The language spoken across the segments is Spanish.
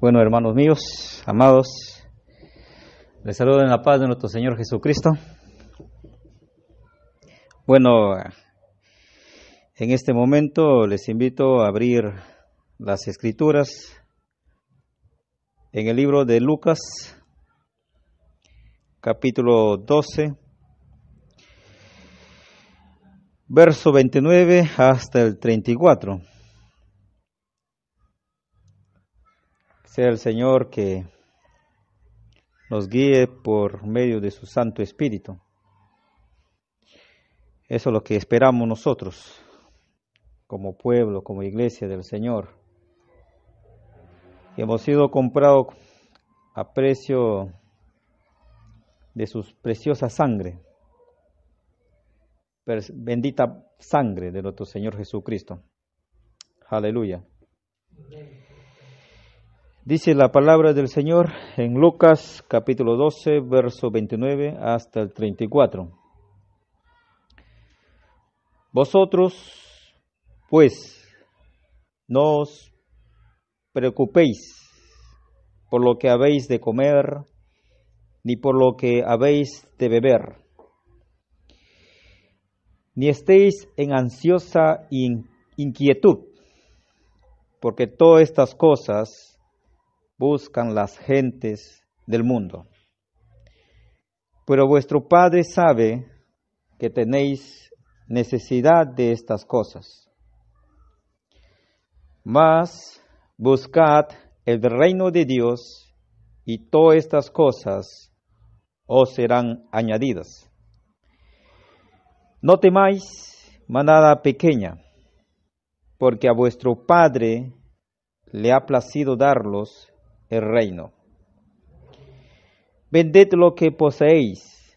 Bueno, hermanos míos, amados, les saludo en la paz de nuestro Señor Jesucristo. Bueno, en este momento les invito a abrir las escrituras en el libro de Lucas, capítulo 12, verso 29 hasta el 34. sea el Señor que nos guíe por medio de su Santo Espíritu. Eso es lo que esperamos nosotros como pueblo, como iglesia del Señor. Hemos sido comprados a precio de su preciosa sangre, bendita sangre de nuestro Señor Jesucristo. Aleluya. Dice la palabra del Señor en Lucas capítulo 12, verso 29 hasta el 34. Vosotros, pues, no os preocupéis por lo que habéis de comer, ni por lo que habéis de beber, ni estéis en ansiosa inquietud, porque todas estas cosas buscan las gentes del mundo. Pero vuestro Padre sabe que tenéis necesidad de estas cosas. Mas buscad el reino de Dios y todas estas cosas os serán añadidas. No temáis manada pequeña, porque a vuestro Padre le ha placido darlos el reino. Vended lo que poseéis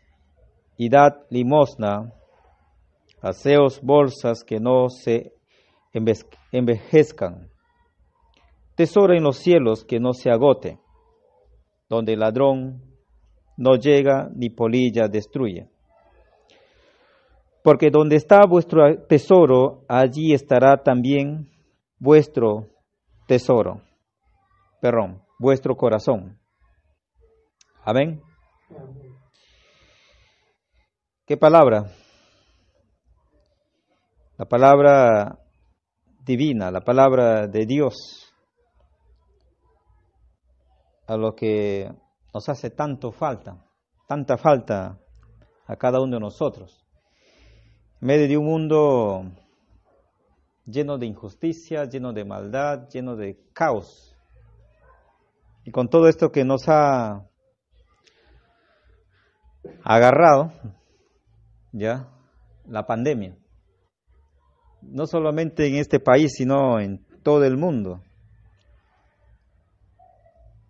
y dad limosna. Haceos bolsas que no se envejezcan. Tesoro en los cielos que no se agote, donde el ladrón no llega ni polilla destruye. Porque donde está vuestro tesoro, allí estará también vuestro tesoro. Perdón vuestro corazón. Amén. ¿Qué palabra? La palabra divina, la palabra de Dios, a lo que nos hace tanto falta, tanta falta a cada uno de nosotros. En medio de un mundo lleno de injusticia, lleno de maldad, lleno de caos, y con todo esto que nos ha agarrado, ya, la pandemia, no solamente en este país, sino en todo el mundo.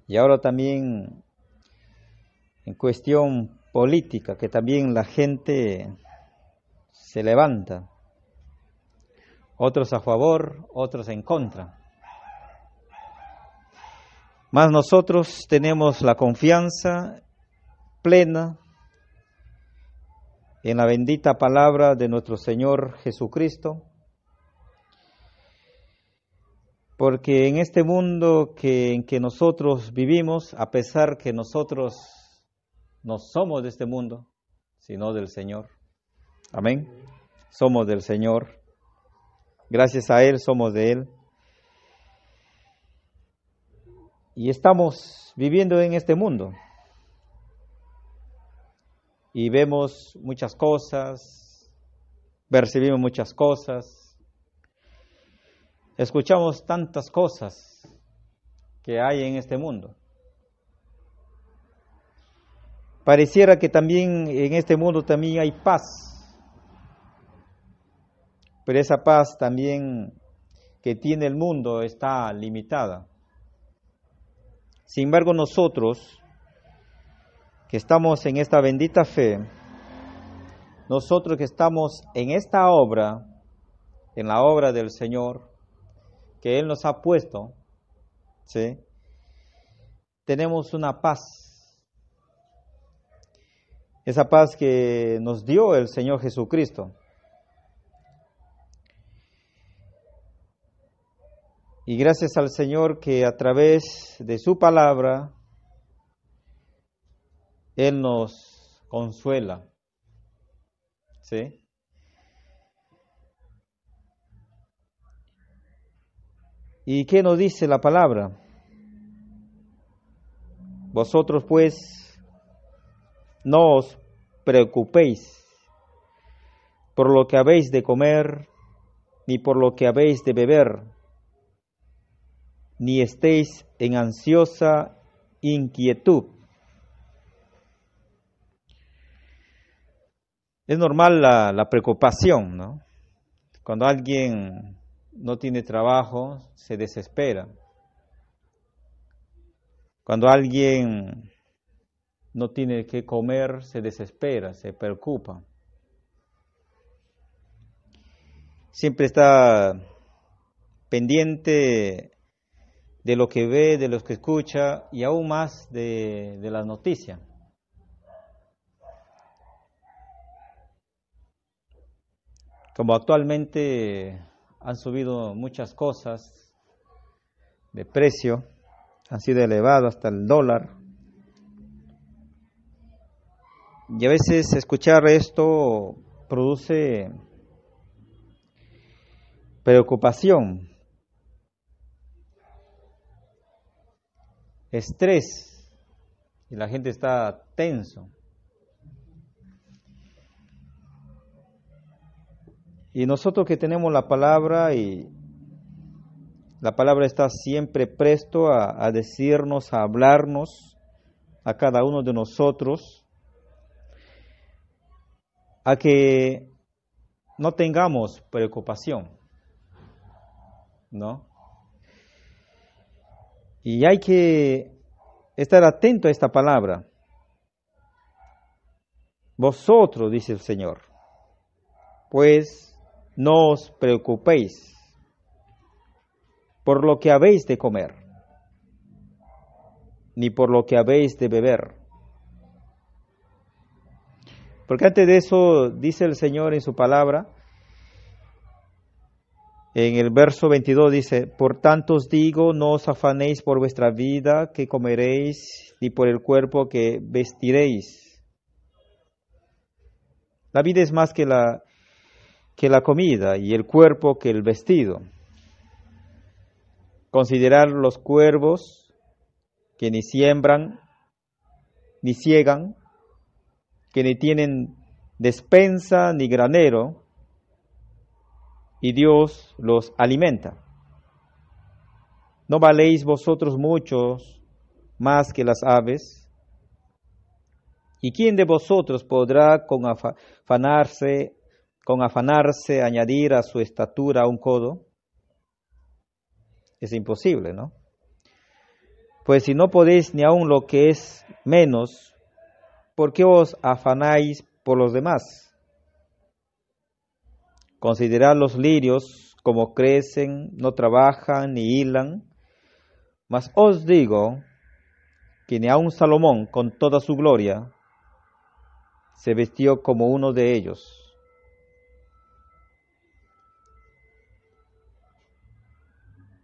Y ahora también en cuestión política, que también la gente se levanta, otros a favor, otros en contra. Más nosotros tenemos la confianza plena en la bendita palabra de nuestro Señor Jesucristo, porque en este mundo que, en que nosotros vivimos, a pesar que nosotros no somos de este mundo, sino del Señor. Amén. Somos del Señor. Gracias a Él somos de Él. y estamos viviendo en este mundo. Y vemos muchas cosas, percibimos muchas cosas, escuchamos tantas cosas que hay en este mundo. Pareciera que también en este mundo también hay paz, pero esa paz también que tiene el mundo está limitada sin embargo, nosotros que estamos en esta bendita fe, nosotros que estamos en esta obra, en la obra del Señor, que Él nos ha puesto, ¿sí? tenemos una paz. Esa paz que nos dio el Señor Jesucristo. Y gracias al Señor que a través de su palabra, Él nos consuela. ¿Sí? ¿Y qué nos dice la palabra? Vosotros pues no os preocupéis por lo que habéis de comer, ni por lo que habéis de beber ni estéis en ansiosa inquietud. Es normal la, preocupación, ¿no? Cuando alguien no tiene trabajo, se desespera. Cuando alguien no tiene que comer, se desespera, se preocupa. Siempre está pendiente de lo que ve, de lo que escucha y aún más de, la las noticias. Como actualmente han subido muchas cosas de precio, han sido elevadas hasta el dólar. Y a veces escuchar esto produce preocupación, estrés y la gente está tenso. Y nosotros que tenemos la palabra y la palabra está siempre presto a, decirnos, a hablarnos a cada uno de nosotros, a que no tengamos preocupación, ¿no? Y hay que estar atento a esta palabra. Vosotros, dice el Señor, pues no os preocupéis por lo que habéis de comer, ni por lo que habéis de beber. Porque antes de eso dice el Señor en su palabra, en el verso 22 dice, Por tanto os digo, no os afanéis por vuestra vida que comeréis, ni por el cuerpo que vestiréis. La vida es más que la, que la comida y el cuerpo que el vestido. Considerar los cuervos que ni siembran, ni ciegan, que ni tienen despensa ni granero, y Dios los alimenta. ¿No valéis vosotros muchos más que las aves? ¿Y quién de vosotros podrá con afanarse, con afanarse añadir a su estatura un codo? Es imposible, ¿no? Pues si no podéis ni aun lo que es menos, ¿por qué os afanáis por los demás? Considerad los lirios, como crecen, no trabajan ni hilan. Mas os digo que ni aun Salomón, con toda su gloria, se vestió como uno de ellos.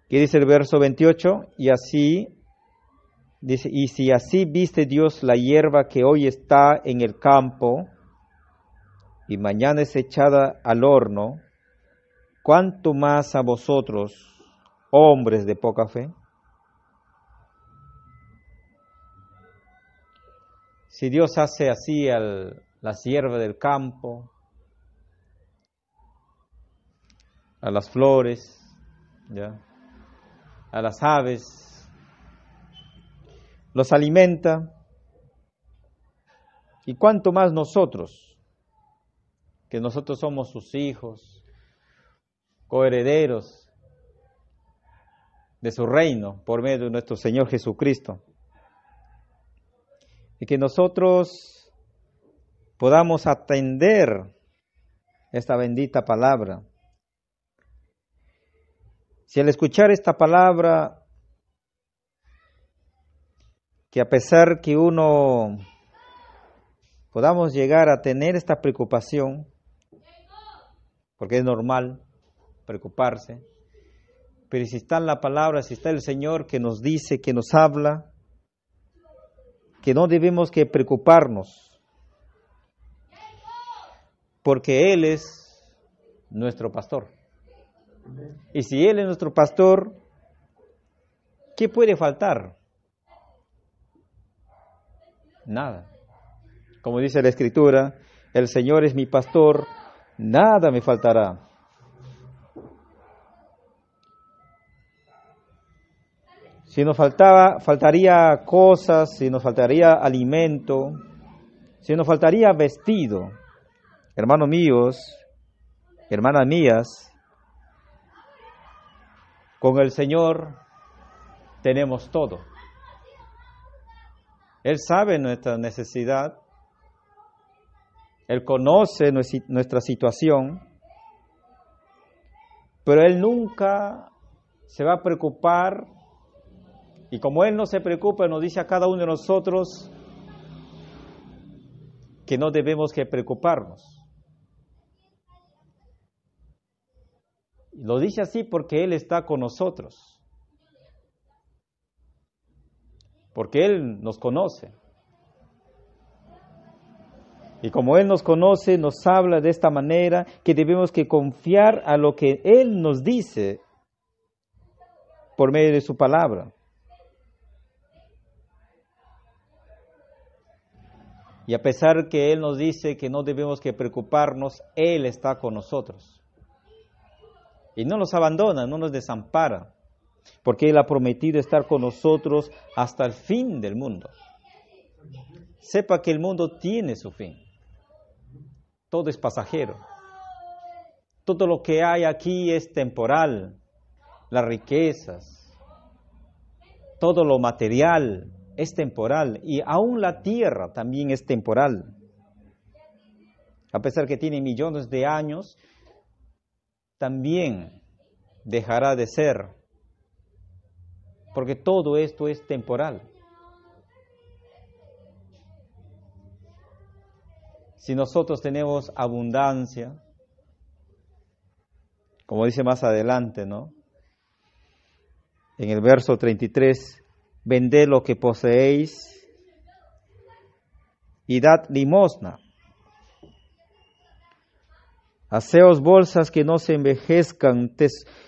¿Qué dice el verso 28? Y así, dice, y si así viste Dios la hierba que hoy está en el campo, y mañana es echada al horno, ¿cuánto más a vosotros, hombres de poca fe? Si Dios hace así a la sierva del campo, a las flores, ¿ya? a las aves, los alimenta, y cuánto más nosotros, que nosotros somos sus hijos, coherederos de su reino por medio de nuestro Señor Jesucristo. Y que nosotros podamos atender esta bendita palabra. Si al escuchar esta palabra, que a pesar que uno podamos llegar a tener esta preocupación, porque es normal preocuparse. Pero si está en la palabra, si está el Señor que nos dice, que nos habla, que no debemos que preocuparnos, porque Él es nuestro pastor. Y si Él es nuestro pastor, ¿qué puede faltar? Nada. Como dice la Escritura, el Señor es mi pastor, nada me faltará. Si nos faltaba, faltaría cosas, si nos faltaría alimento, si nos faltaría vestido, hermanos míos, hermanas mías, con el Señor tenemos todo. Él sabe nuestra necesidad él conoce nuestra situación, pero Él nunca se va a preocupar y como Él no se preocupa, nos dice a cada uno de nosotros que no debemos que preocuparnos. Lo dice así porque Él está con nosotros, porque Él nos conoce. Y como Él nos conoce, nos habla de esta manera que debemos que confiar a lo que Él nos dice por medio de su palabra. Y a pesar que Él nos dice que no debemos que preocuparnos, Él está con nosotros. Y no nos abandona, no nos desampara, porque Él ha prometido estar con nosotros hasta el fin del mundo. Sepa que el mundo tiene su fin todo es pasajero. Todo lo que hay aquí es temporal, las riquezas, todo lo material es temporal y aún la tierra también es temporal. A pesar que tiene millones de años, también dejará de ser, porque todo esto es temporal. si nosotros tenemos abundancia, como dice más adelante, ¿no? En el verso 33, vended lo que poseéis y dad limosna. Haceos bolsas que no se envejezcan,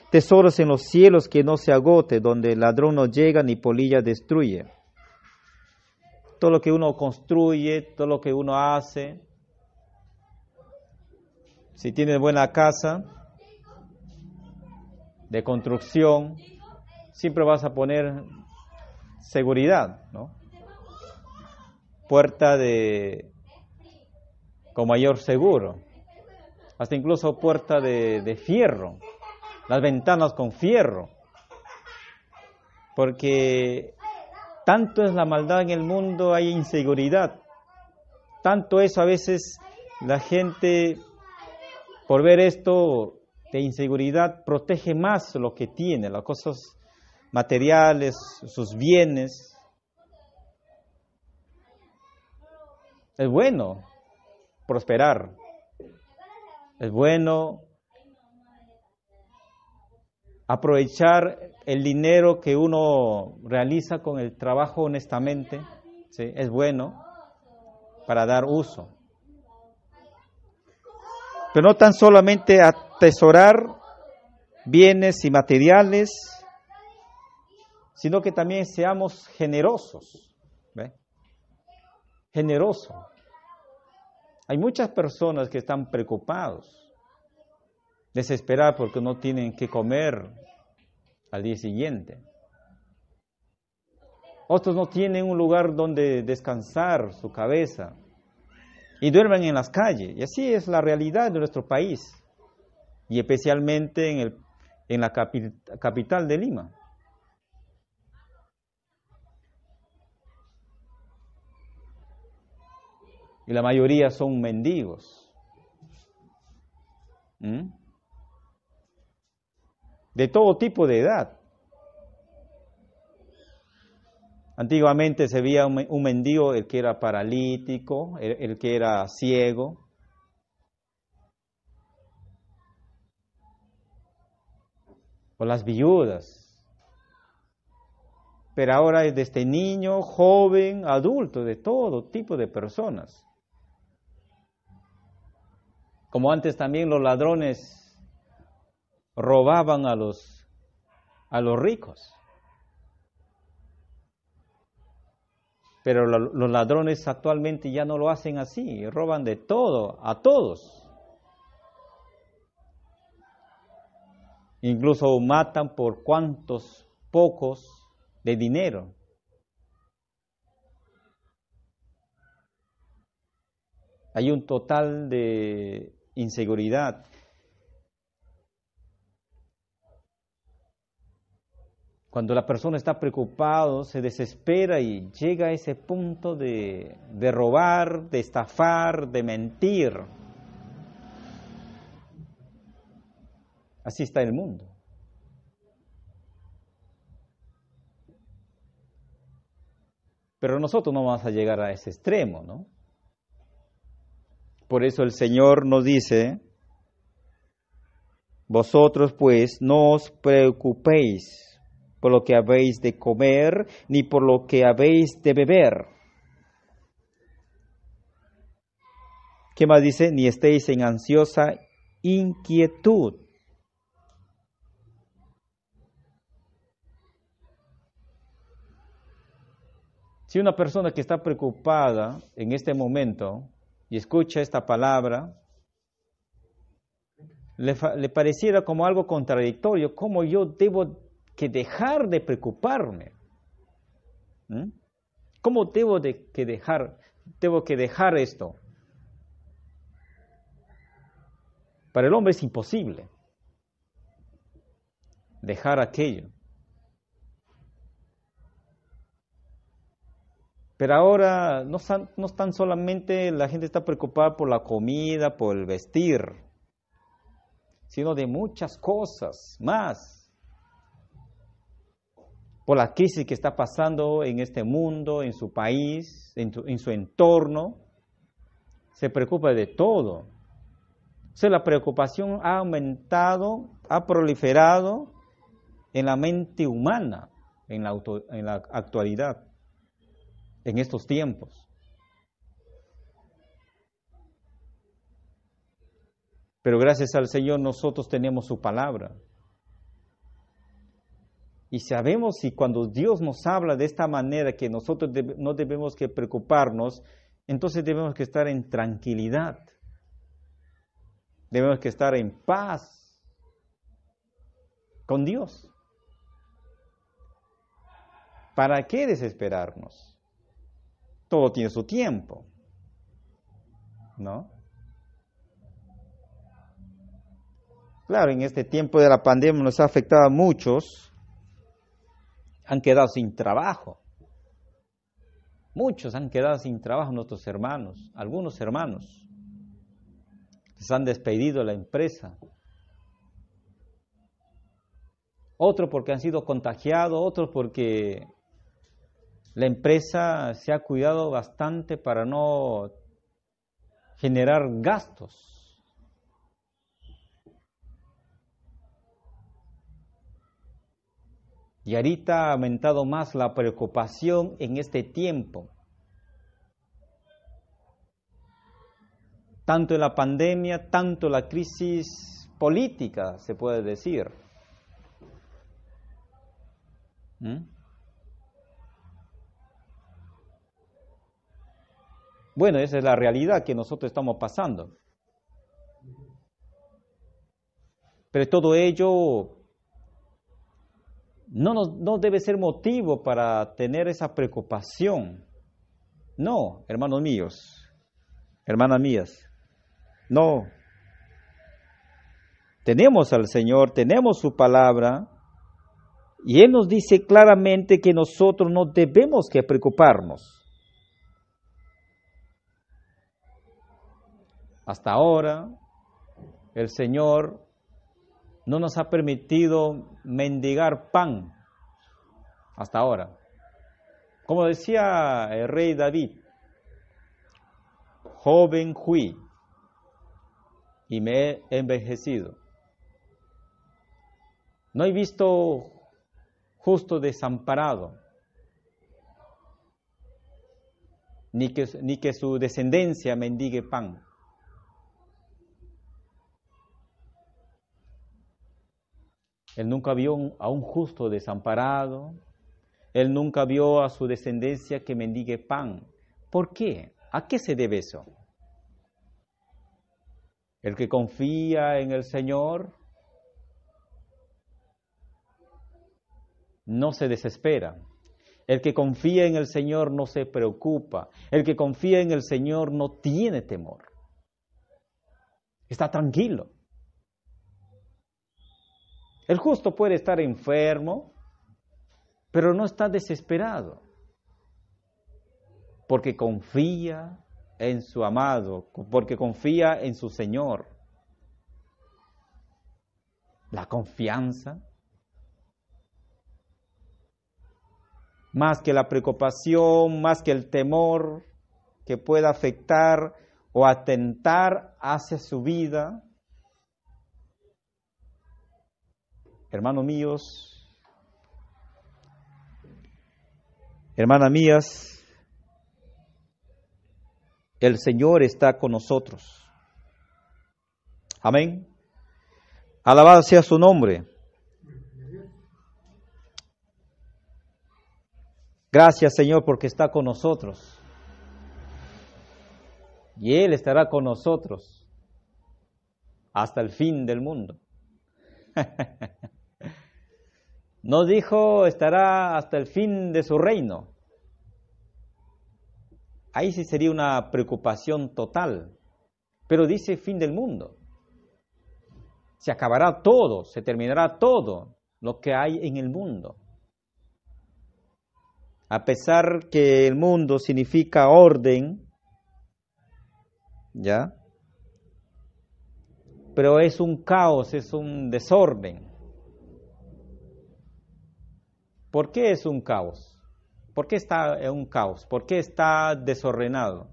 tesoros en los cielos que no se agote, donde el ladrón no llega ni polilla destruye. Todo lo que uno construye, todo lo que uno hace, si tienes buena casa de construcción, siempre vas a poner seguridad, ¿no? Puerta de con mayor seguro, hasta incluso puerta de, fierro, las ventanas con fierro, porque tanto es la maldad en el mundo, hay inseguridad, tanto eso a veces la gente por ver esto de inseguridad, protege más lo que tiene, las cosas materiales, sus bienes. Es bueno prosperar. Es bueno aprovechar el dinero que uno realiza con el trabajo honestamente. Es bueno para dar uso. Pero no tan solamente atesorar bienes y materiales, sino que también seamos generosos. ¿ve? Generosos. Hay muchas personas que están preocupados, desesperadas porque no tienen que comer al día siguiente. Otros no tienen un lugar donde descansar su cabeza y duermen en las calles. Y así es la realidad de nuestro país, y especialmente en, el, en la capital de Lima. Y la mayoría son mendigos. ¿Mm? De todo tipo de edad. Antiguamente se veía un mendigo, el que era paralítico, el, que era ciego. O las viudas, pero ahora es este niño, joven, adulto, de todo tipo de personas. Como antes también los ladrones robaban a los, a los ricos. Pero los ladrones actualmente ya no lo hacen así, roban de todo, a todos. Incluso matan por cuantos pocos de dinero. Hay un total de inseguridad. Cuando la persona está preocupada, se desespera y llega a ese punto de, robar, de estafar, de mentir. Así está el mundo. Pero nosotros no vamos a llegar a ese extremo, ¿no? Por eso el Señor nos dice, vosotros pues no os preocupéis por lo que habéis de comer, ni por lo que habéis de beber. ¿Qué más dice? Ni estéis en ansiosa inquietud. Si una persona que está preocupada en este momento y escucha esta palabra, le, pareciera como algo contradictorio, ¿cómo yo debo que dejar de preocuparme. ¿Mm? ¿Cómo debo de que dejar, que dejar esto? Para el hombre es imposible dejar aquello. Pero ahora no, no tan solamente la gente está preocupada por la comida, por el vestir, sino de muchas cosas más por la crisis que está pasando en este mundo, en su país, en, su entorno. Se preocupa de todo. O sea, la preocupación ha aumentado, ha proliferado en la mente humana en la, en la actualidad, en estos tiempos. Pero gracias al Señor nosotros tenemos su palabra. Y sabemos si cuando Dios nos habla de esta manera que nosotros no debemos que preocuparnos, entonces debemos que estar en tranquilidad. Debemos que estar en paz con Dios. ¿Para qué desesperarnos? Todo tiene su tiempo. ¿No? Claro, en este tiempo de la pandemia nos ha afectado a muchos, han quedado sin trabajo. Muchos han quedado sin trabajo nuestros hermanos, algunos hermanos. se han despedido de la empresa. Otros porque han sido contagiados, otros porque la empresa se ha cuidado bastante para no generar gastos Y ahorita ha aumentado más la preocupación en este tiempo. Tanto la pandemia, tanto la crisis política, se puede decir. ¿Mm? Bueno, esa es la realidad que nosotros estamos pasando. Pero todo ello no, debe ser motivo para tener esa preocupación. No, hermanos míos, hermanas mías, no. Tenemos al Señor, tenemos su palabra, y Él nos dice claramente que nosotros no debemos que preocuparnos. Hasta ahora, el Señor no nos ha permitido mendigar pan hasta ahora. Como decía el rey David, joven fui y me he envejecido. No he visto justo desamparado, ni que, ni que su descendencia mendigue pan. Él nunca vio a un justo desamparado. Él nunca vio a su descendencia que mendigue pan. ¿Por qué? ¿A qué se debe eso? El que confía en el Señor no se desespera. El que confía en el Señor no se preocupa. El que confía en el Señor no tiene temor. Está tranquilo. El justo puede estar enfermo, pero no está desesperado, porque confía en su amado, porque confía en su Señor. La confianza, más que la preocupación, más que el temor que pueda afectar o atentar hacia su vida, hermanos míos, hermanas mías, el Señor está con nosotros. Amén. Alabado sea su nombre. Gracias Señor porque está con nosotros. Y Él estará con nosotros hasta el fin del mundo. No dijo estará hasta el fin de su reino. Ahí sí sería una preocupación total. Pero dice fin del mundo. Se acabará todo, se terminará todo lo que hay en el mundo. A pesar que el mundo significa orden, ¿ya? Pero es un caos, es un desorden. ¿Por qué es un caos? ¿Por qué está en un caos? ¿Por qué está desordenado?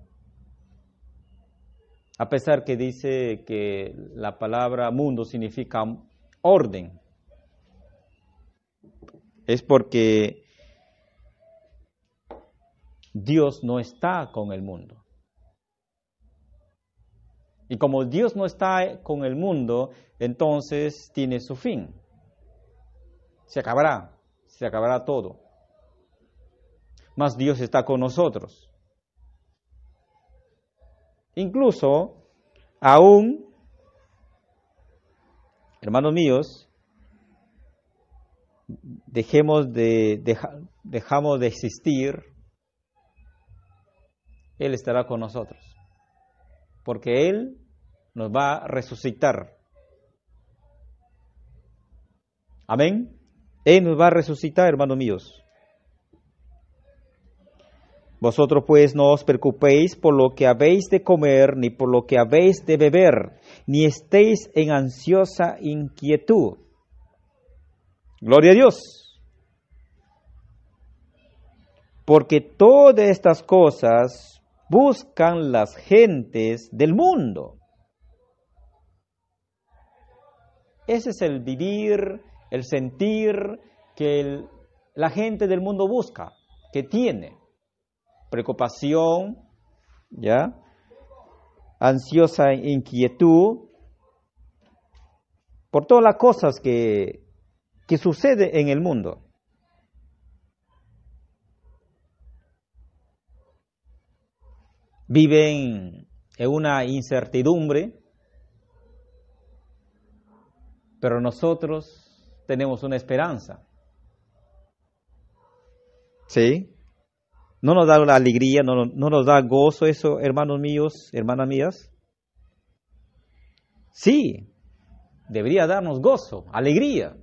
A pesar que dice que la palabra mundo significa orden. Es porque Dios no está con el mundo. Y como Dios no está con el mundo, entonces tiene su fin. Se acabará, se acabará todo. Mas Dios está con nosotros. Incluso, aún, hermanos míos, dejemos de, dejamos de existir, Él estará con nosotros. Porque Él nos va a resucitar. Amén. Él nos va a resucitar, hermanos míos. Vosotros pues no os preocupéis por lo que habéis de comer, ni por lo que habéis de beber, ni estéis en ansiosa inquietud. Gloria a Dios. Porque todas estas cosas buscan las gentes del mundo. Ese es el vivir el sentir que la gente del mundo busca, que tiene. Preocupación, ¿ya? Ansiosa inquietud por todas las cosas que, que sucede en el mundo. Viven en una incertidumbre, pero nosotros tenemos una esperanza. ¿Sí? ¿No nos da la alegría, no, no nos da gozo eso, hermanos míos, hermanas mías? Sí, debería darnos gozo, alegría.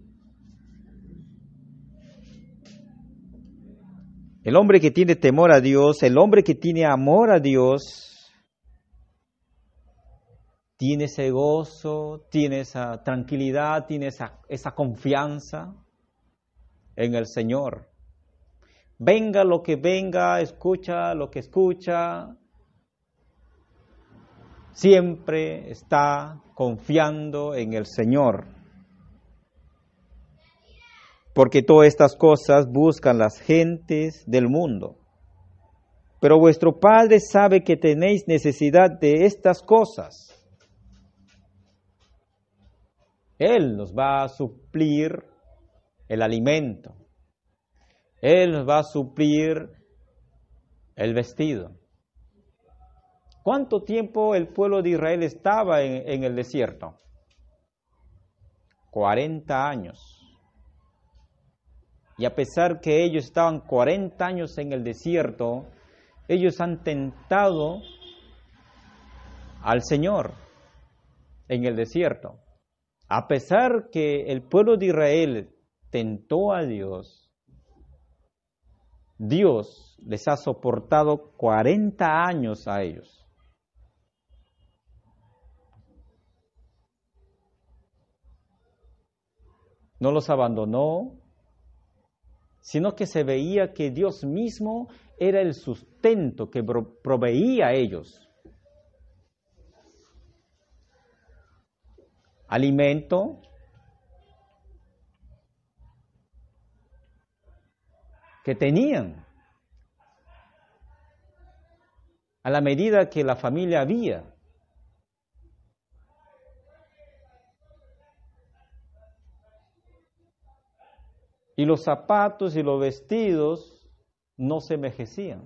El hombre que tiene temor a Dios, el hombre que tiene amor a Dios, tiene ese gozo, tiene esa tranquilidad, tiene esa, esa confianza en el Señor. Venga lo que venga, escucha lo que escucha, siempre está confiando en el Señor. Porque todas estas cosas buscan las gentes del mundo. Pero vuestro Padre sabe que tenéis necesidad de estas cosas. Él nos va a suplir el alimento. Él nos va a suplir el vestido. ¿Cuánto tiempo el pueblo de Israel estaba en, el desierto? 40 años. Y a pesar que ellos estaban 40 años en el desierto, ellos han tentado al Señor en el desierto. A pesar que el pueblo de Israel tentó a Dios, Dios les ha soportado 40 años a ellos. No los abandonó, sino que se veía que Dios mismo era el sustento que proveía a ellos. alimento, que tenían a la medida que la familia había. Y los zapatos y los vestidos no se envejecían.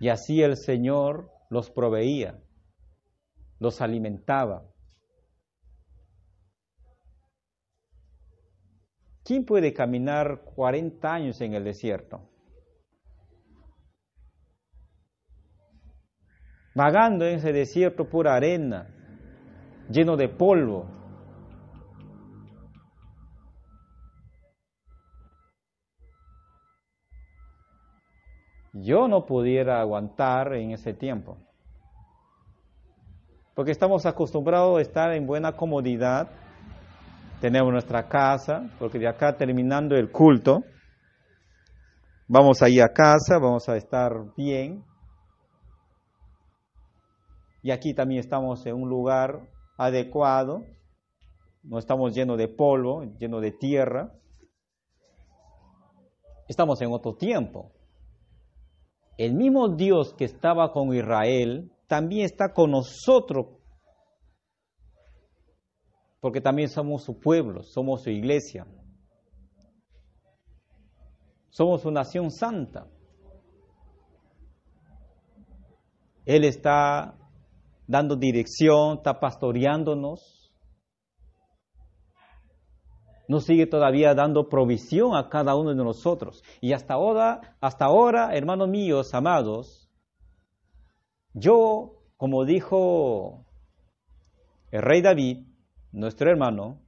Y así el Señor los proveía los alimentaba. ¿Quién puede caminar 40 años en el desierto? Vagando en ese desierto pura arena, lleno de polvo. Yo no pudiera aguantar en ese tiempo. Porque estamos acostumbrados a estar en buena comodidad. Tenemos nuestra casa, porque de acá terminando el culto, vamos a ir a casa, vamos a estar bien. Y aquí también estamos en un lugar adecuado, no estamos llenos de polvo, llenos de tierra. Estamos en otro tiempo. El mismo Dios que estaba con Israel también está con nosotros, porque también somos su pueblo, somos su iglesia, somos su nación santa. Él está dando dirección, está pastoreándonos, nos sigue todavía dando provisión a cada uno de nosotros. Y hasta ahora, hasta ahora, hermanos míos, amados, yo, como dijo el rey David, nuestro hermano,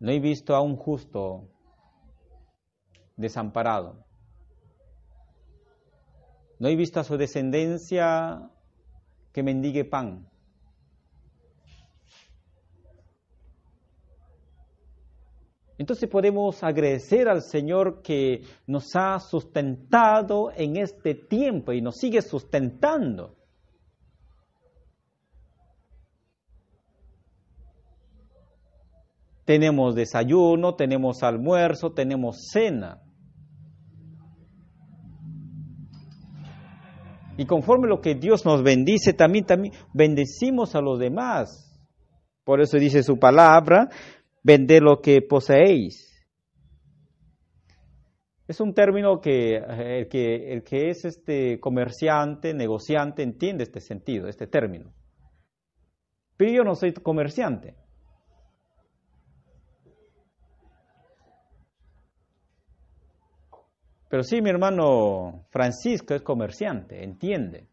no he visto a un justo desamparado. No he visto a su descendencia que mendigue pan. Entonces podemos agradecer al Señor que nos ha sustentado en este tiempo y nos sigue sustentando. Tenemos desayuno, tenemos almuerzo, tenemos cena. Y conforme lo que Dios nos bendice, también, también bendecimos a los demás. Por eso dice su palabra, vender lo que poseéis. Es un término que eh, el que, el que es este comerciante, negociante, entiende este sentido, este término. Pero yo no soy comerciante. Pero sí, mi hermano Francisco es comerciante, entiende.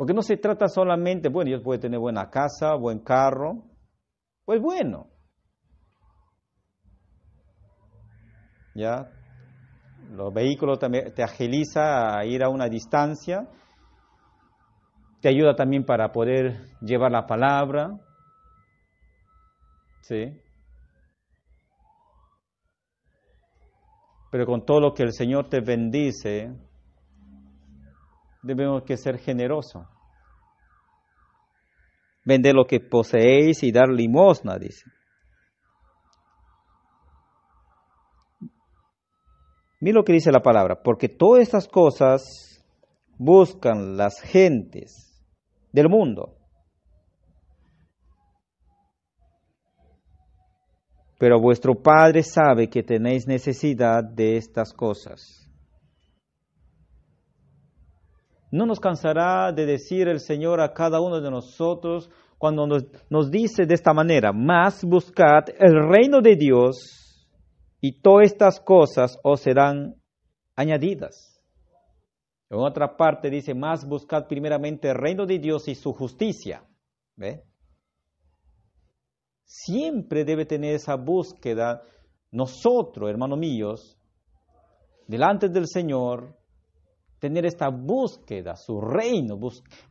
Porque no se trata solamente, bueno, yo puede tener buena casa, buen carro, pues bueno. ¿Ya? Los vehículos también te agiliza a ir a una distancia, te ayuda también para poder llevar la palabra. ¿Sí? Pero con todo lo que el Señor te bendice, debemos que ser generosos. Vender lo que poseéis y dar limosna, dice. Mira lo que dice la palabra, porque todas estas cosas buscan las gentes del mundo. Pero vuestro Padre sabe que tenéis necesidad de estas cosas. No nos cansará de decir el Señor a cada uno de nosotros cuando nos, dice de esta manera, más buscad el reino de Dios y todas estas cosas os serán añadidas. En otra parte dice, más buscad primeramente el reino de Dios y su justicia. ¿Ve? Siempre debe tener esa búsqueda nosotros, hermanos míos, delante del Señor, tener esta búsqueda, su reino,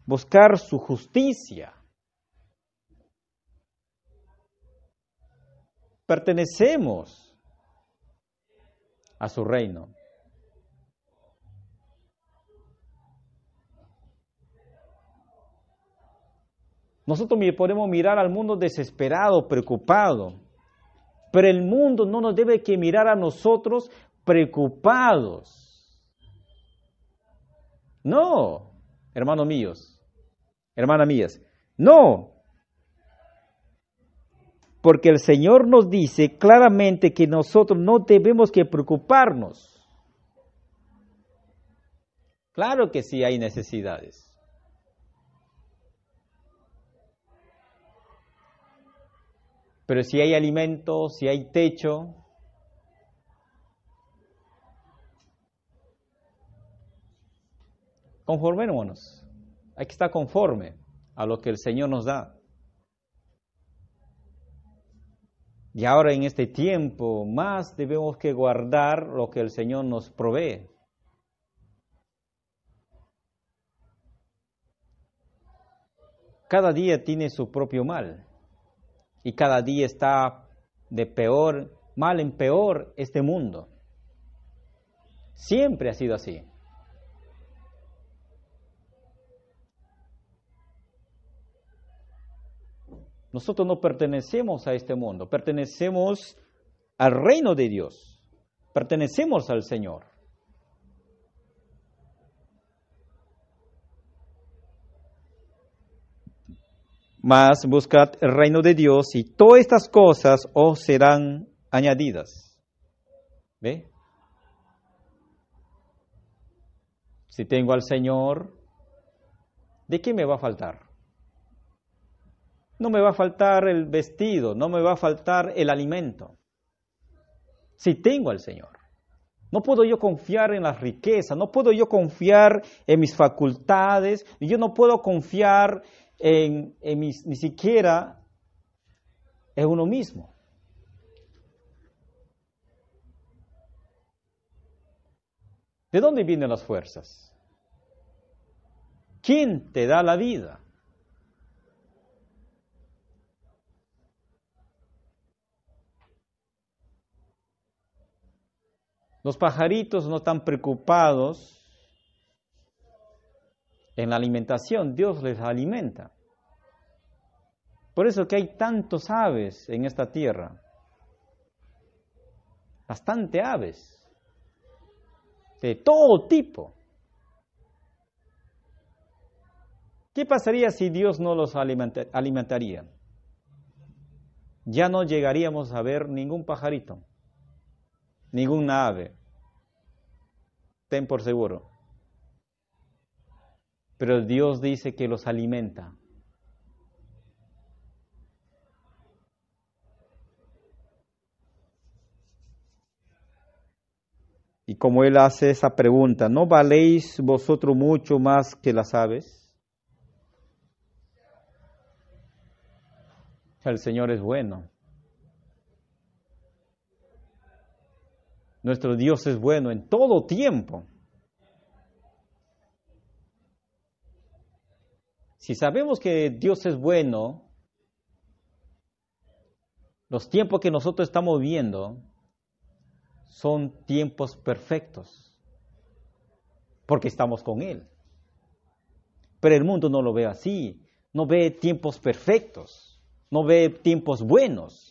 buscar su justicia. Pertenecemos a su reino. Nosotros podemos mirar al mundo desesperado, preocupado, pero el mundo no nos debe que mirar a nosotros preocupados. No, hermanos míos, hermanas mías, no. Porque el Señor nos dice claramente que nosotros no debemos que preocuparnos. Claro que sí hay necesidades. Pero si hay alimento, si hay techo, Conformémonos. Hay que estar conforme a lo que el Señor nos da. Y ahora en este tiempo más debemos que guardar lo que el Señor nos provee. Cada día tiene su propio mal y cada día está de peor, mal en peor este mundo. Siempre ha sido así. Nosotros no pertenecemos a este mundo, pertenecemos al reino de Dios, pertenecemos al Señor. Mas buscad el reino de Dios y todas estas cosas os serán añadidas. ¿Ve? Si tengo al Señor, ¿de qué me va a faltar? No me va a faltar el vestido, no me va a faltar el alimento. Si tengo al Señor. No puedo yo confiar en las riquezas, no puedo yo confiar en mis facultades, yo no puedo confiar en, en mis, ni siquiera en uno mismo. ¿De dónde vienen las fuerzas? ¿Quién te da la vida? Los pajaritos no están preocupados en la alimentación, Dios les alimenta. Por eso que hay tantos aves en esta tierra, bastante aves, de todo tipo. ¿Qué pasaría si Dios no los alimentaría? Ya no llegaríamos a ver ningún pajarito ninguna ave. Ten por seguro. Pero Dios dice que los alimenta. Y como él hace esa pregunta, ¿no valéis vosotros mucho más que las aves? El Señor es bueno. Nuestro Dios es bueno en todo tiempo. Si sabemos que Dios es bueno, los tiempos que nosotros estamos viendo son tiempos perfectos, porque estamos con Él. Pero el mundo no lo ve así, no ve tiempos perfectos, no ve tiempos buenos.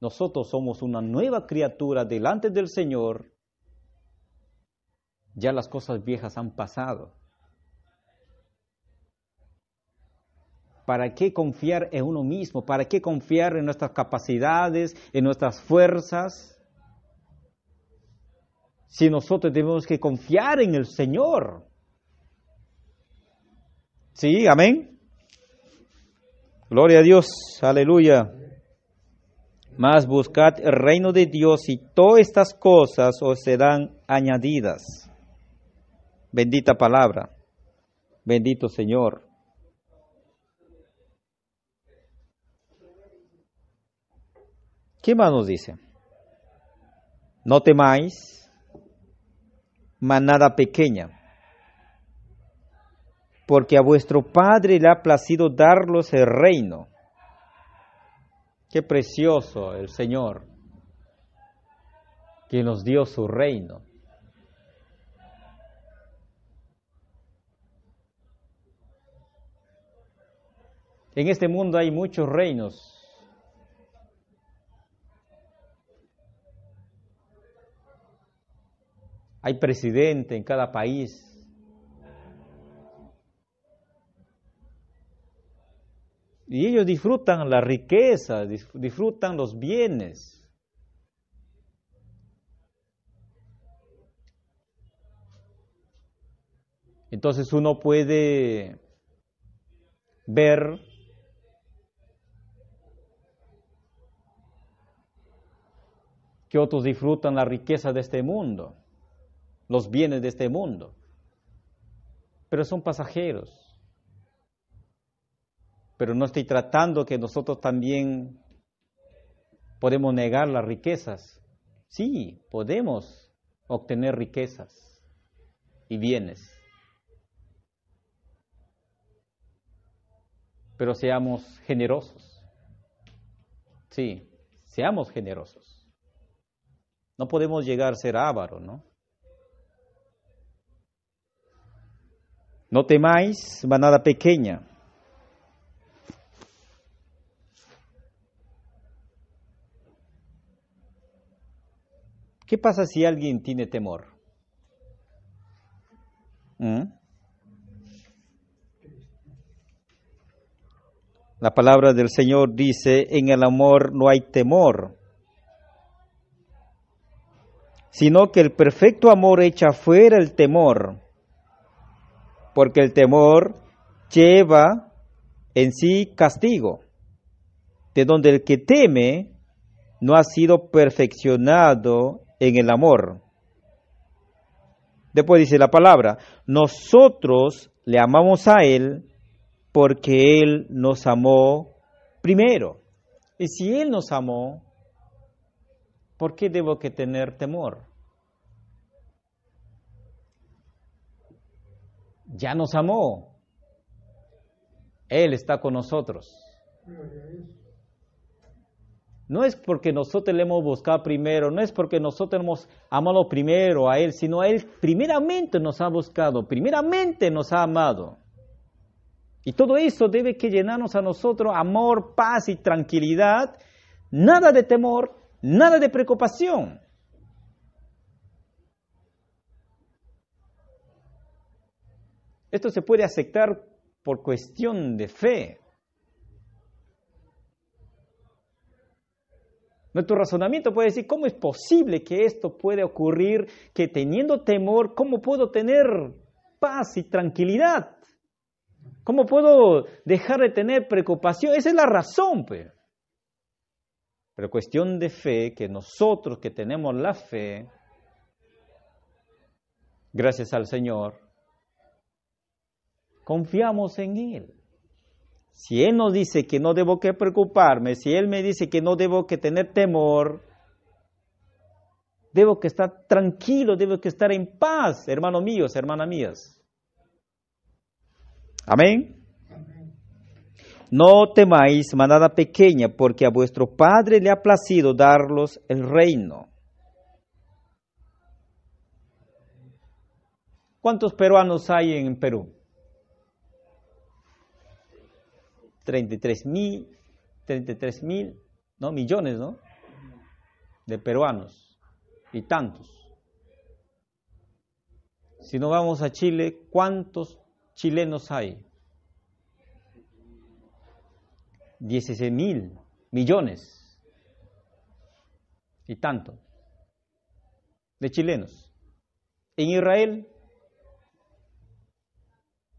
Nosotros somos una nueva criatura delante del Señor. Ya las cosas viejas han pasado. ¿Para qué confiar en uno mismo? ¿Para qué confiar en nuestras capacidades, en nuestras fuerzas? Si nosotros tenemos que confiar en el Señor. Sí, amén. Gloria a Dios, aleluya. Mas buscad el reino de Dios y todas estas cosas os serán añadidas. Bendita palabra. Bendito Señor. ¿Qué más nos dice? No temáis manada pequeña, porque a vuestro Padre le ha placido darlos el reino. Qué precioso el Señor que nos dio su reino. En este mundo hay muchos reinos. Hay presidente en cada país. Y ellos disfrutan la riqueza, disfrutan los bienes. Entonces uno puede ver que otros disfrutan la riqueza de este mundo, los bienes de este mundo, pero son pasajeros pero no estoy tratando que nosotros también podemos negar las riquezas. Sí, podemos obtener riquezas y bienes. Pero seamos generosos. Sí, seamos generosos. No podemos llegar a ser ávaros, ¿no? No temáis manada pequeña ¿Qué pasa si alguien tiene temor? ¿Mm? La palabra del Señor dice, en el amor no hay temor, sino que el perfecto amor echa fuera el temor, porque el temor lleva en sí castigo, de donde el que teme no ha sido perfeccionado en el amor. Después dice la palabra, nosotros le amamos a Él porque Él nos amó primero. Y si Él nos amó, ¿por qué debo que tener temor? Ya nos amó. Él está con nosotros. No es porque nosotros le hemos buscado primero, no es porque nosotros hemos amado primero a Él, sino a Él primeramente nos ha buscado, primeramente nos ha amado. Y todo eso debe que llenarnos a nosotros amor, paz y tranquilidad, nada de temor, nada de preocupación. Esto se puede aceptar por cuestión de fe, Nuestro razonamiento puede decir, ¿cómo es posible que esto puede ocurrir? Que teniendo temor, ¿cómo puedo tener paz y tranquilidad? ¿Cómo puedo dejar de tener preocupación? Esa es la razón, pero. Pues. Pero cuestión de fe, que nosotros que tenemos la fe, gracias al Señor, confiamos en Él. Si Él nos dice que no debo que preocuparme, si Él me dice que no debo que tener temor, debo que estar tranquilo, debo que estar en paz, hermanos míos, hermanas mías. Amén. No temáis manada pequeña, porque a vuestro Padre le ha placido darlos el reino. ¿Cuántos peruanos hay en Perú? 33 mil, 33 mil, no, millones, ¿no? De peruanos y tantos. Si no vamos a Chile, ¿cuántos chilenos hay? 16 mil millones y tanto de chilenos. En Israel,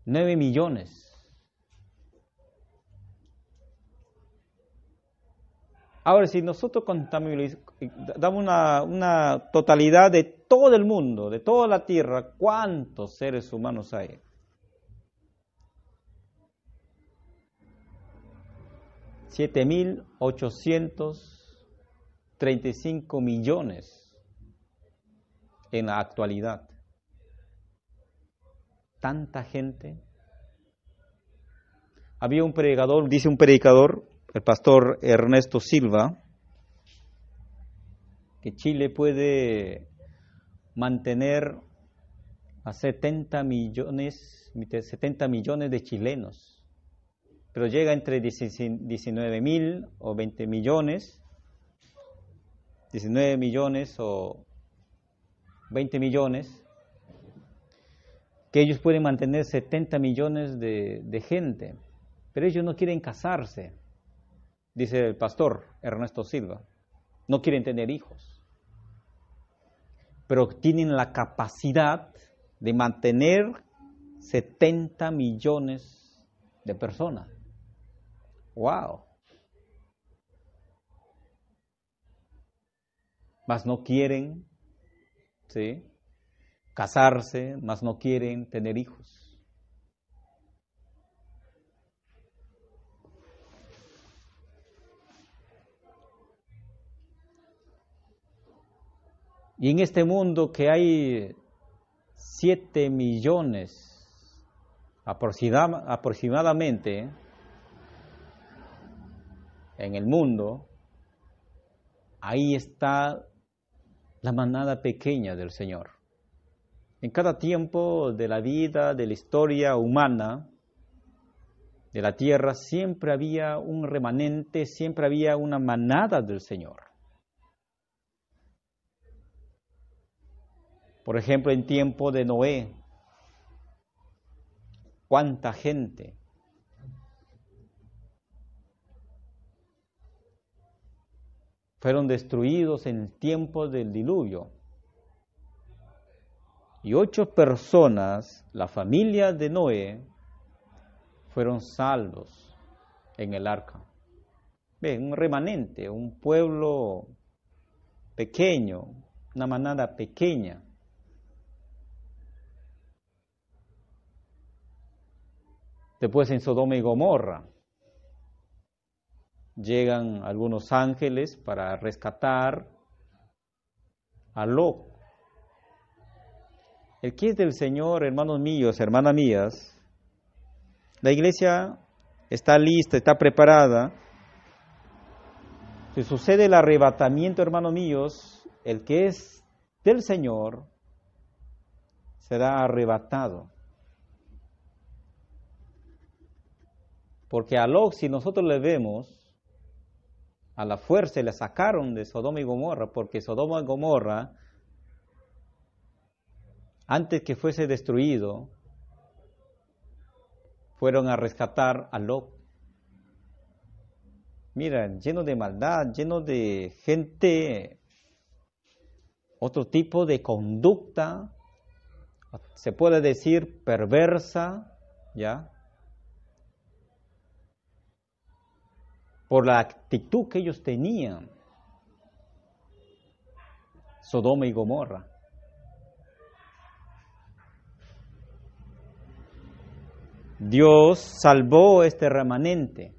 9 millones Ahora, si nosotros damos una, una totalidad de todo el mundo, de toda la tierra, ¿cuántos seres humanos hay? Siete mil ochocientos treinta y cinco millones en la actualidad. Tanta gente. Había un predicador, dice un predicador, el pastor Ernesto Silva, que Chile puede mantener a 70 millones, 70 millones de chilenos, pero llega entre 19 mil o 20 millones, 19 millones o 20 millones, que ellos pueden mantener 70 millones de, de gente, pero ellos no quieren casarse dice el pastor Ernesto Silva, no quieren tener hijos, pero tienen la capacidad de mantener 70 millones de personas. ¡Wow! Más no quieren ¿sí? casarse, más no quieren tener hijos. Y en este mundo que hay siete millones aproximadamente en el mundo, ahí está la manada pequeña del Señor. En cada tiempo de la vida, de la historia humana, de la tierra, siempre había un remanente, siempre había una manada del Señor. Por ejemplo, en tiempo de Noé, ¿cuánta gente? Fueron destruidos en el tiempo del diluvio. Y ocho personas, la familia de Noé, fueron salvos en el arca. Bien, un remanente, un pueblo pequeño, una manada pequeña. Después en Sodoma y Gomorra llegan algunos ángeles para rescatar a lo El que es del Señor, hermanos míos, hermanas mías, la iglesia está lista, está preparada. Si sucede el arrebatamiento, hermanos míos, el que es del Señor será arrebatado. Porque a Lot, si nosotros le vemos, a la fuerza le sacaron de Sodoma y Gomorra, porque Sodoma y Gomorra, antes que fuese destruido, fueron a rescatar a Lot. Mira, lleno de maldad, lleno de gente, otro tipo de conducta, se puede decir perversa, ¿ya? por la actitud que ellos tenían, Sodoma y Gomorra. Dios salvó este remanente,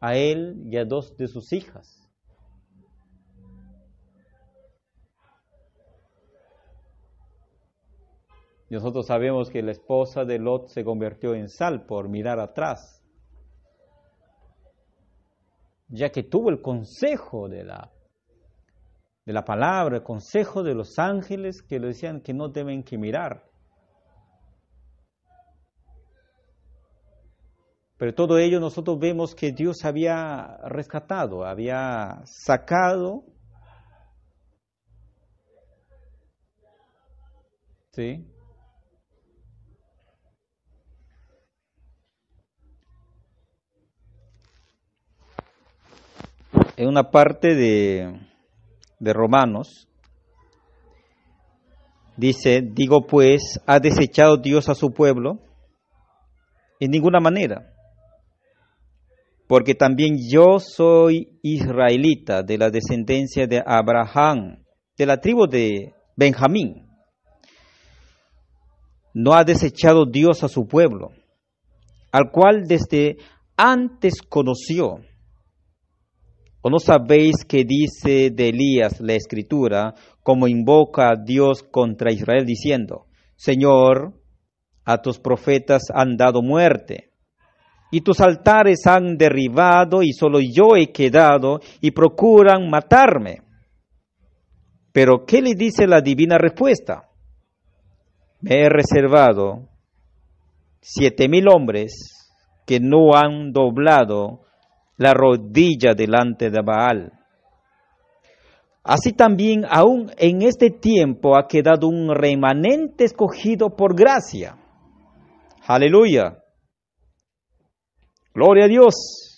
a él y a dos de sus hijas. Nosotros sabemos que la esposa de Lot se convirtió en sal por mirar atrás ya que tuvo el consejo de la, de la palabra, el consejo de los ángeles que le decían que no deben que mirar. Pero todo ello nosotros vemos que Dios había rescatado, había sacado ¿sí? en una parte de, de Romanos, dice, digo pues, ¿ha desechado Dios a su pueblo? En ninguna manera, porque también yo soy israelita de la descendencia de Abraham, de la tribu de Benjamín. No ha desechado Dios a su pueblo, al cual desde antes conoció ¿O no sabéis qué dice de Elías la escritura, como invoca a Dios contra Israel diciendo, Señor, a tus profetas han dado muerte, y tus altares han derribado, y solo yo he quedado, y procuran matarme? Pero ¿qué le dice la divina respuesta? Me he reservado siete mil hombres que no han doblado la rodilla delante de Baal. Así también aún en este tiempo ha quedado un remanente escogido por gracia. Aleluya. Gloria a Dios.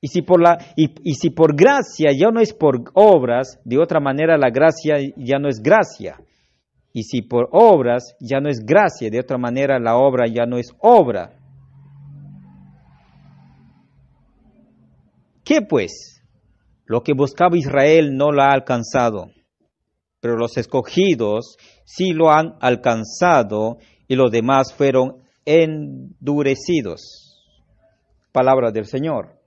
Y si por, la, y, y si por gracia ya no es por obras, de otra manera la gracia ya no es gracia. Y si por obras ya no es gracia, de otra manera la obra ya no es obra. ¿Qué pues? Lo que buscaba Israel no lo ha alcanzado, pero los escogidos sí lo han alcanzado y los demás fueron endurecidos. Palabra del Señor.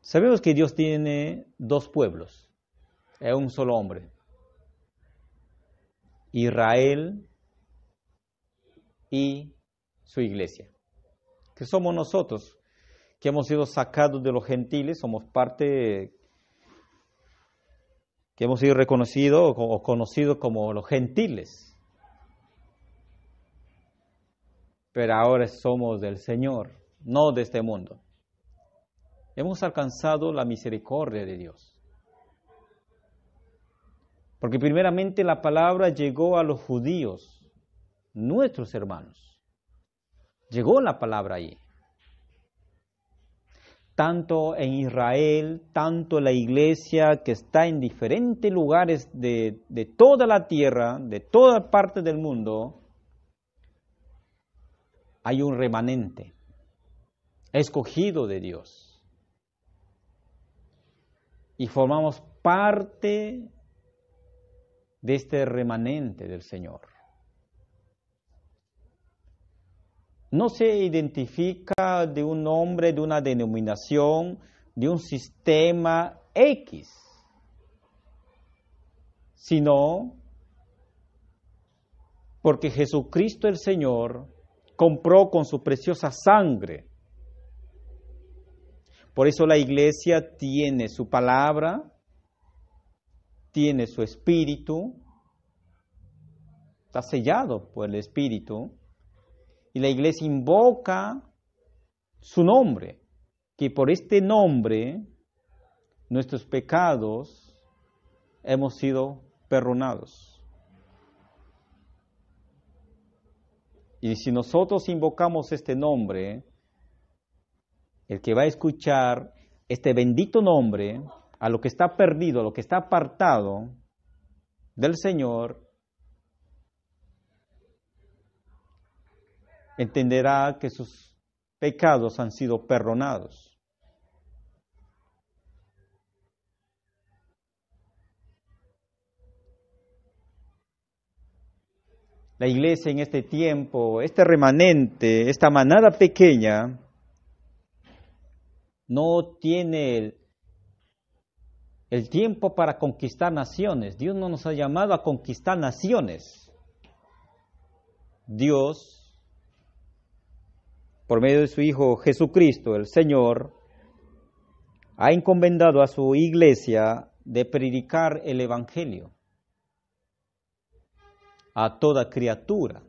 Sabemos que Dios tiene dos pueblos, es un solo hombre. Israel y su iglesia que somos nosotros, que hemos sido sacados de los gentiles, somos parte, que hemos sido reconocidos o conocidos como los gentiles. Pero ahora somos del Señor, no de este mundo. Hemos alcanzado la misericordia de Dios. Porque primeramente la palabra llegó a los judíos, nuestros hermanos. Llegó la palabra ahí, Tanto en Israel, tanto en la iglesia que está en diferentes lugares de, de toda la tierra, de toda parte del mundo, hay un remanente escogido de Dios. Y formamos parte de este remanente del Señor. no se identifica de un nombre, de una denominación, de un sistema X, sino porque Jesucristo el Señor compró con su preciosa sangre. Por eso la iglesia tiene su palabra, tiene su espíritu, está sellado por el espíritu, y la iglesia invoca su nombre, que por este nombre nuestros pecados hemos sido perdonados. Y si nosotros invocamos este nombre, el que va a escuchar este bendito nombre a lo que está perdido, a lo que está apartado del Señor, entenderá que sus pecados han sido perdonados. La iglesia en este tiempo, este remanente, esta manada pequeña, no tiene el, el tiempo para conquistar naciones. Dios no nos ha llamado a conquistar naciones. Dios por medio de su Hijo Jesucristo, el Señor, ha encomendado a su iglesia de predicar el Evangelio a toda criatura.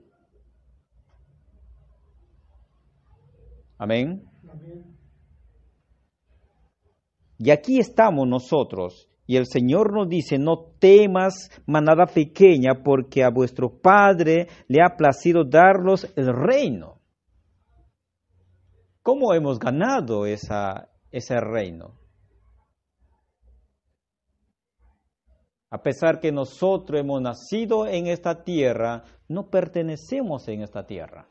Amén. Y aquí estamos nosotros. Y el Señor nos dice, no temas manada pequeña, porque a vuestro Padre le ha placido darlos el reino. ¿Cómo hemos ganado ese reino? A pesar que nosotros hemos nacido en esta tierra, no pertenecemos en esta tierra.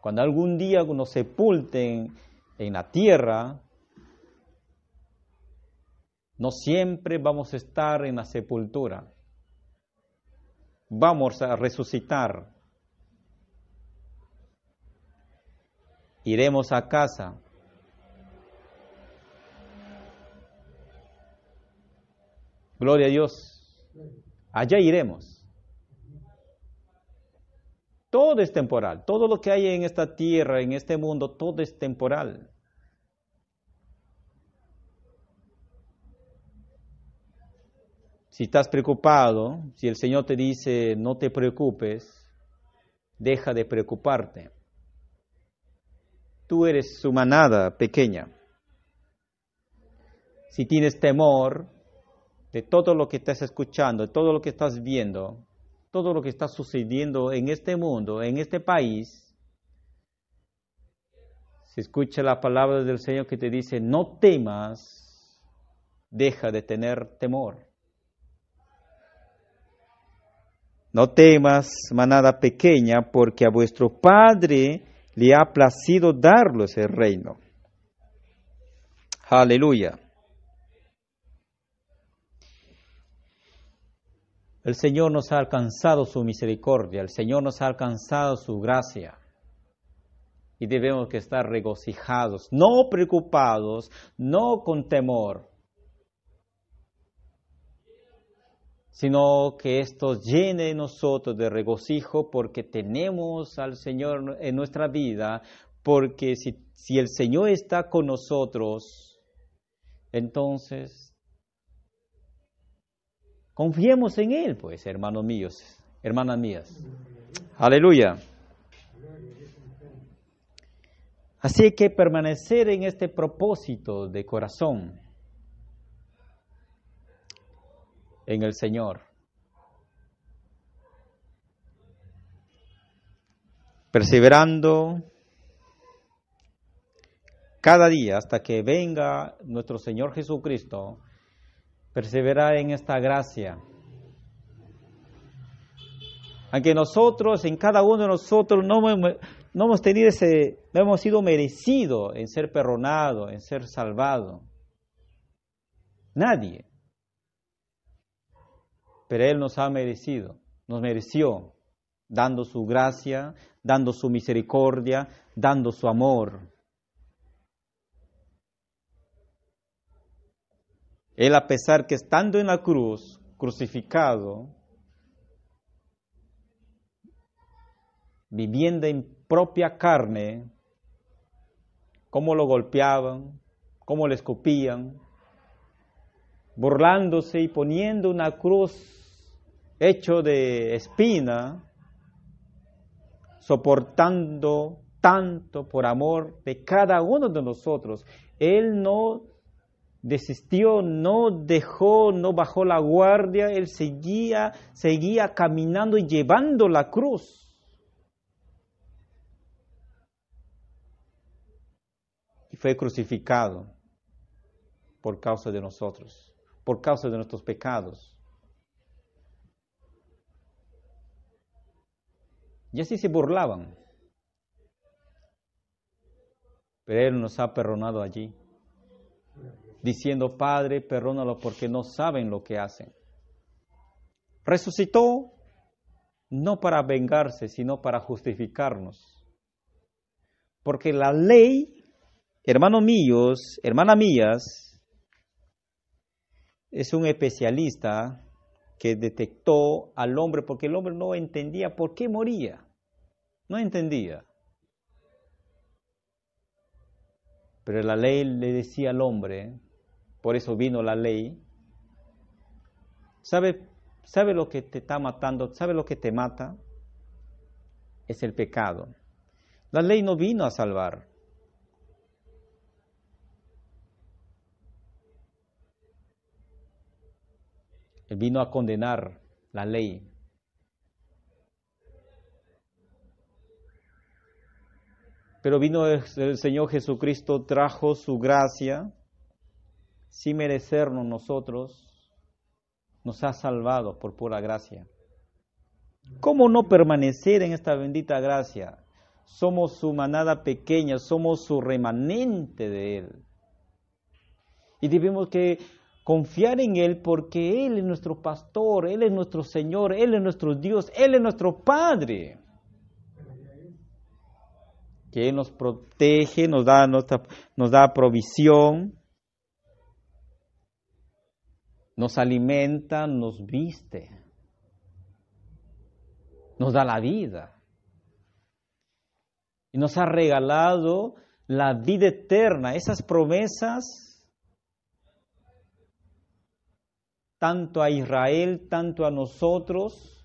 Cuando algún día nos sepulten en la tierra, no siempre vamos a estar en la sepultura. Vamos a resucitar iremos a casa. Gloria a Dios. Allá iremos. Todo es temporal. Todo lo que hay en esta tierra, en este mundo, todo es temporal. Si estás preocupado, si el Señor te dice no te preocupes, deja de preocuparte tú eres su manada pequeña. Si tienes temor de todo lo que estás escuchando, de todo lo que estás viendo, todo lo que está sucediendo en este mundo, en este país, si escucha la palabra del Señor que te dice, no temas, deja de tener temor. No temas, manada pequeña, porque a vuestro Padre le ha placido darlo ese reino. Aleluya. El Señor nos ha alcanzado su misericordia, el Señor nos ha alcanzado su gracia. Y debemos estar regocijados, no preocupados, no con temor, sino que esto llene nosotros de regocijo porque tenemos al Señor en nuestra vida, porque si, si el Señor está con nosotros, entonces confiemos en Él, pues, hermanos míos, hermanas mías. Aleluya. Así que permanecer en este propósito de corazón en el Señor. Perseverando cada día hasta que venga nuestro Señor Jesucristo, perseverar en esta gracia. Aunque nosotros, en cada uno de nosotros, no hemos, no tenido ese, no hemos sido merecidos en ser perdonado, en ser salvado. Nadie pero Él nos ha merecido, nos mereció, dando su gracia, dando su misericordia, dando su amor. Él a pesar que estando en la cruz, crucificado, viviendo en propia carne, cómo lo golpeaban, cómo le escupían, burlándose y poniendo una cruz hecho de espina, soportando tanto por amor de cada uno de nosotros. Él no desistió, no dejó, no bajó la guardia, él seguía, seguía caminando y llevando la cruz. Y fue crucificado por causa de nosotros, por causa de nuestros pecados. Y así se burlaban. Pero Él nos ha perdonado allí, diciendo, Padre, perdónalo porque no saben lo que hacen. Resucitó no para vengarse, sino para justificarnos. Porque la ley, hermanos míos, hermana mías, es un especialista que detectó al hombre, porque el hombre no entendía por qué moría. No entendía. Pero la ley le decía al hombre, por eso vino la ley, ¿sabe, sabe lo que te está matando? ¿Sabe lo que te mata? Es el pecado. La ley no vino a salvar, Él vino a condenar la ley. Pero vino el, Señor Jesucristo, trajo su gracia, sin merecernos nosotros, nos ha salvado por pura gracia. ¿Cómo no permanecer en esta bendita gracia? Somos su manada pequeña, somos su remanente de Él. Y debemos que confiar en Él porque Él es nuestro pastor, Él es nuestro Señor, Él es nuestro Dios, Él es nuestro Padre. Que Él nos protege, nos da, nos da provisión, nos alimenta, nos viste, nos da la vida. Y nos ha regalado la vida eterna, esas promesas tanto a Israel, tanto a nosotros,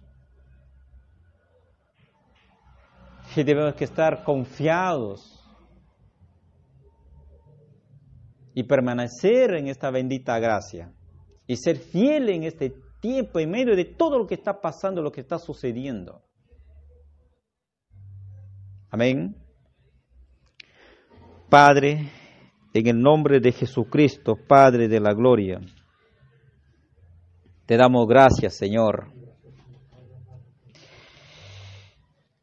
que debemos que estar confiados y permanecer en esta bendita gracia y ser fiel en este tiempo en medio de todo lo que está pasando, lo que está sucediendo. Amén. Padre, en el nombre de Jesucristo, Padre de la Gloria. Te damos gracias, Señor.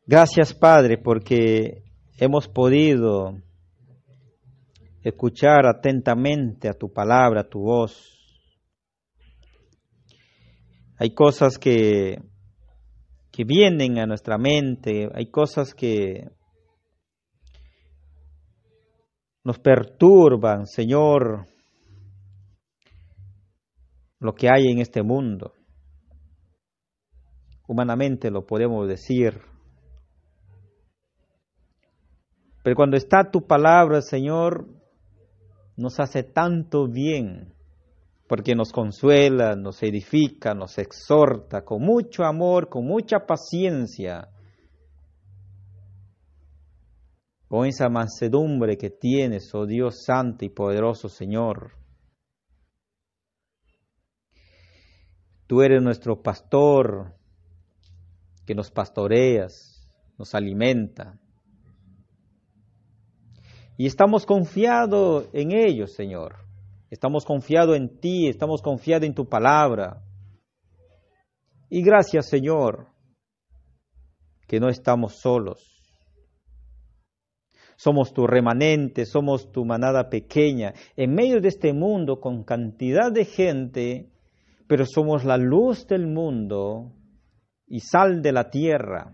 Gracias, Padre, porque hemos podido escuchar atentamente a tu palabra, a tu voz. Hay cosas que, que vienen a nuestra mente, hay cosas que nos perturban, Señor, lo que hay en este mundo. Humanamente lo podemos decir. Pero cuando está tu palabra, Señor, nos hace tanto bien, porque nos consuela, nos edifica, nos exhorta con mucho amor, con mucha paciencia, con esa mansedumbre que tienes, oh Dios santo y poderoso Señor. Tú eres nuestro pastor que nos pastoreas, nos alimenta. Y estamos confiados en ellos, Señor. Estamos confiados en ti, estamos confiados en tu palabra. Y gracias, Señor, que no estamos solos. Somos tu remanente, somos tu manada pequeña. En medio de este mundo, con cantidad de gente pero somos la luz del mundo y sal de la tierra.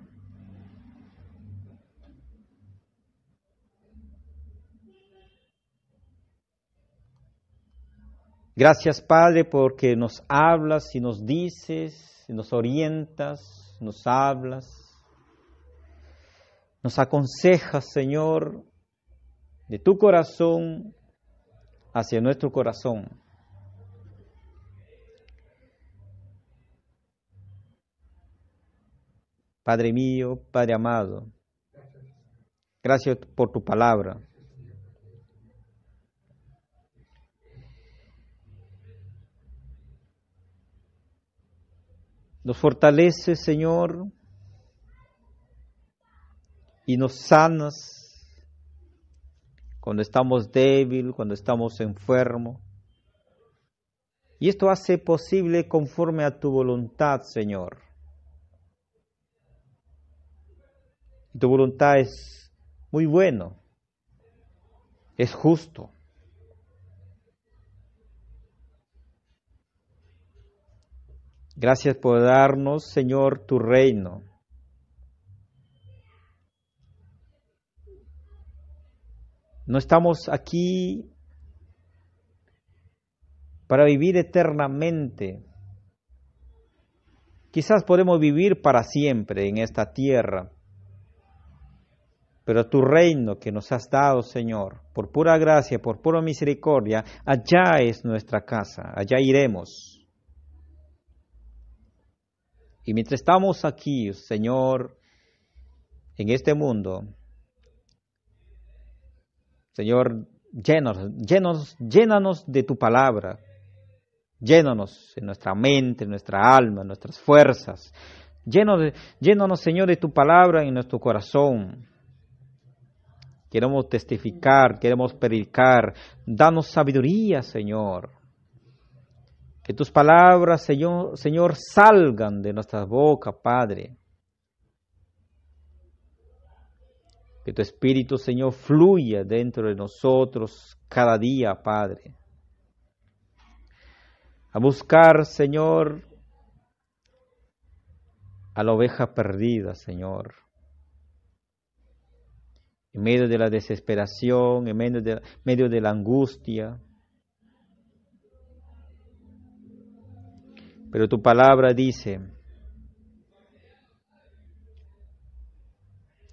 Gracias Padre porque nos hablas y nos dices, nos orientas, nos hablas, nos aconsejas Señor de tu corazón hacia nuestro corazón. Padre mío, Padre amado, gracias por tu palabra. Nos fortalece, Señor, y nos sanas cuando estamos débiles, cuando estamos enfermos. Y esto hace posible conforme a tu voluntad, Señor. tu voluntad es muy bueno, es justo. Gracias por darnos, Señor, tu reino. No estamos aquí para vivir eternamente. Quizás podemos vivir para siempre en esta tierra, pero tu reino que nos has dado, Señor, por pura gracia, por pura misericordia, allá es nuestra casa, allá iremos. Y mientras estamos aquí, Señor, en este mundo, Señor, llenos, llenos, llénanos de tu palabra, llénanos en nuestra mente, en nuestra alma, en nuestras fuerzas, llénanos, Señor, de tu palabra en nuestro corazón. Queremos testificar, queremos predicar. Danos sabiduría, Señor. Que tus palabras, Señor, Señor, salgan de nuestras bocas, Padre. Que tu Espíritu, Señor, fluya dentro de nosotros cada día, Padre. A buscar, Señor, a la oveja perdida, Señor en medio de la desesperación, en medio de, la angustia. Pero tu palabra dice,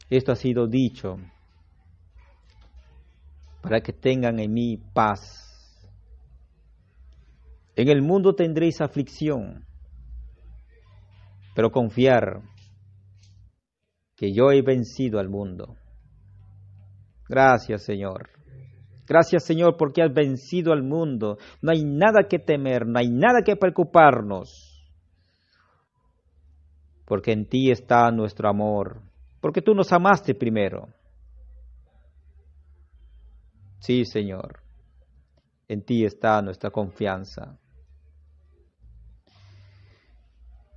esto ha sido dicho para que tengan en mí paz. En el mundo tendréis aflicción, pero confiar que yo he vencido al mundo. Gracias, Señor. Gracias, Señor, porque has vencido al mundo. No hay nada que temer, no hay nada que preocuparnos. Porque en ti está nuestro amor. Porque tú nos amaste primero. Sí, Señor. En ti está nuestra confianza.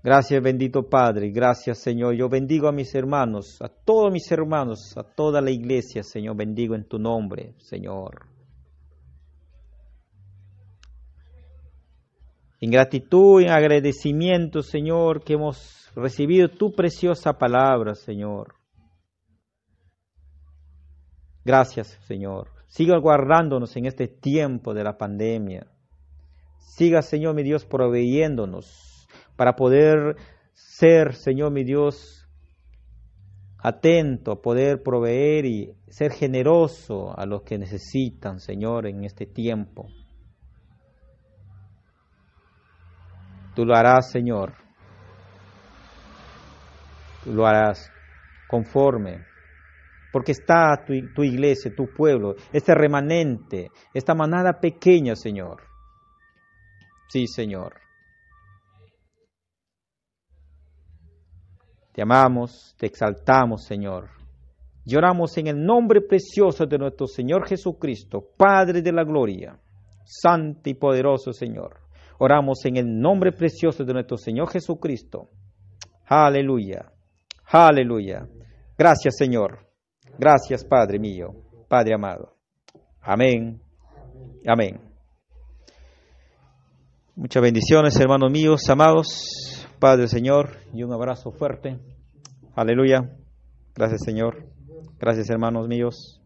Gracias, bendito Padre. Gracias, Señor. Yo bendigo a mis hermanos, a todos mis hermanos, a toda la iglesia, Señor. Bendigo en tu nombre, Señor. En gratitud, en agradecimiento, Señor, que hemos recibido tu preciosa palabra, Señor. Gracias, Señor. Siga guardándonos en este tiempo de la pandemia. Siga, Señor, mi Dios, proveyéndonos para poder ser, Señor mi Dios, atento poder proveer y ser generoso a los que necesitan, Señor, en este tiempo. Tú lo harás, Señor. Tú lo harás conforme. Porque está tu, tu iglesia, tu pueblo, este remanente, esta manada pequeña, Señor. Sí, Señor. Te amamos, te exaltamos, Señor. Lloramos en el nombre precioso de nuestro Señor Jesucristo, Padre de la Gloria, Santo y poderoso Señor. Oramos en el nombre precioso de nuestro Señor Jesucristo. Aleluya, aleluya. Gracias, Señor. Gracias, Padre mío, Padre amado. Amén, amén. Muchas bendiciones, hermanos míos, amados. Padre Señor y un abrazo fuerte. Aleluya. Gracias Señor. Gracias hermanos míos.